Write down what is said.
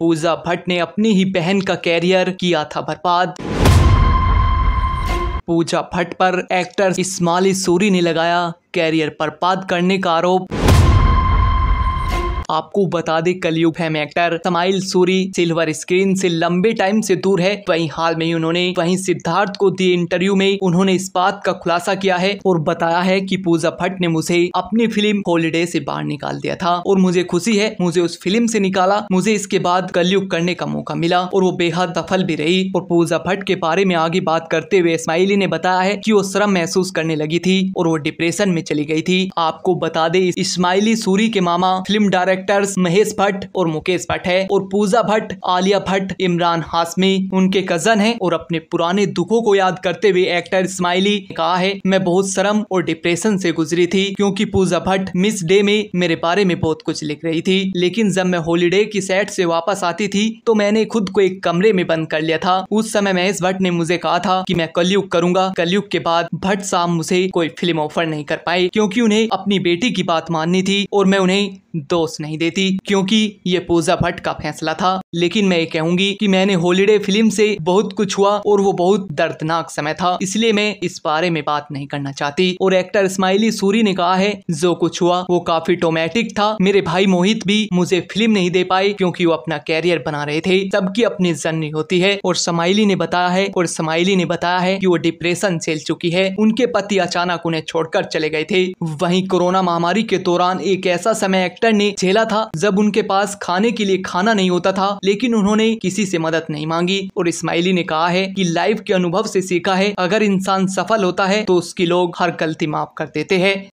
पूजा भट्ट ने अपनी ही बहन का कैरियर किया था बर्बाद पूजा भट्ट पर एक्टर इस्माली सूरी ने लगाया कैरियर बर्बाद करने का आरोप आपको बता दे कलयुग फेम एक्टर समाइल सूरी सिल्वर स्क्रीन से लंबे टाइम से दूर है वहीं हाल में ही उन्होंने वहीं सिद्धार्थ को दिए इंटरव्यू में उन्होंने इस बात का खुलासा किया है और बताया है कि पूजा भट्ट ने मुझे अपनी फिल्म हॉलीडे से बाहर निकाल दिया था और मुझे खुशी है मुझे उस फिल्म से निकाला मुझे इसके बाद कलयुग करने का मौका मिला और वो बेहद सफल भी रही और पूजा भट्ट के बारे में आगे बात करते हुए स्माइली ने बताया है कि वो श्रम महसूस करने लगी थी और वो डिप्रेशन में चली गई थी आपको बता दे इस्माइली सूरी के मामा film director actors Mahesh Bhatt और मुकेश भट्ट है और पूजा भट्ट आलिया भट्ट इमरान हाशमी उनके कजन है और अपने पुराने दुखों को याद करते हुए एक्टर स्माइली कहा है मैं बहुत शर्म और डिप्रेशन से गुजरी थी क्योंकि पूजा भट्ट मिस डे में मेरे बारे में बहुत कुछ लिख रही थी लेकिन जब मैं हॉलीडे की सेट से वापस आती थी तो मैंने खुद को एक कमरे में बंद कर लिया था उस समय महेश भट्ट ने मुझे कहा था कि मैं कलयुग करूंगा कलयुग के बाद भट्ट साहब मुझे कोई फिल्म ऑफर नहीं कर पाए क्योंकि उन्हें अपनी बेटी की बात माननी थी और मैं उन्हें दोष नहीं देती क्योंकि ये पूजा भट्ट का फैसला था लेकिन मैं ये कहूंगी कि मैंने हॉलीडे फिल्म से बहुत कुछ हुआ और वो बहुत दर्दनाक समय था इसलिए मैं इस बारे में बात नहीं करना चाहती और एक्टर स्माइली सूरी ने कहा है जो कुछ हुआ वो काफी टोमेटिक था मेरे भाई मोहित भी मुझे फिल्म नहीं दे पाए क्योंकि वो अपना कैरियर बना रहे थे सबकी अपनी जर्नी होती है और समाइली ने बताया है और समाइली ने बताया है की वो डिप्रेशन झेल चुकी है उनके पति अचानक उन्हें छोड़कर चले गए थे वही कोरोना महामारी के दौरान एक ऐसा समय एक्टर मिनिस्टर ने झेला था जब उनके पास खाने के लिए खाना नहीं होता था लेकिन उन्होंने किसी से मदद नहीं मांगी और इस्माइली ने कहा है कि लाइफ के अनुभव से सीखा है अगर इंसान सफल होता है तो उसकी लोग हर गलती माफ कर देते हैं